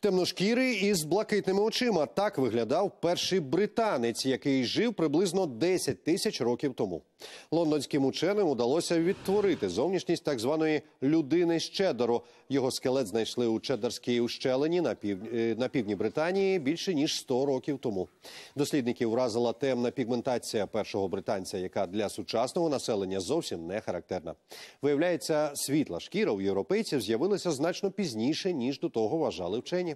Темношкірий із блакитними очима так виглядав перший британець, який жив приблизно 10 тисяч років тому. Лондонським ученим удалося відтворити зовнішність так званої людини з Його скелет знайшли у Чедерській ущелині на пів... Е, на півдні Британії більше ніж 100 років тому. Дослідників вразила темна пігментація першого британця, яка для сучасного населення зовсім не характерна. Виявляється, світла шкіра у європейців з'явилася значно пізніше ніж до того вважали вчені.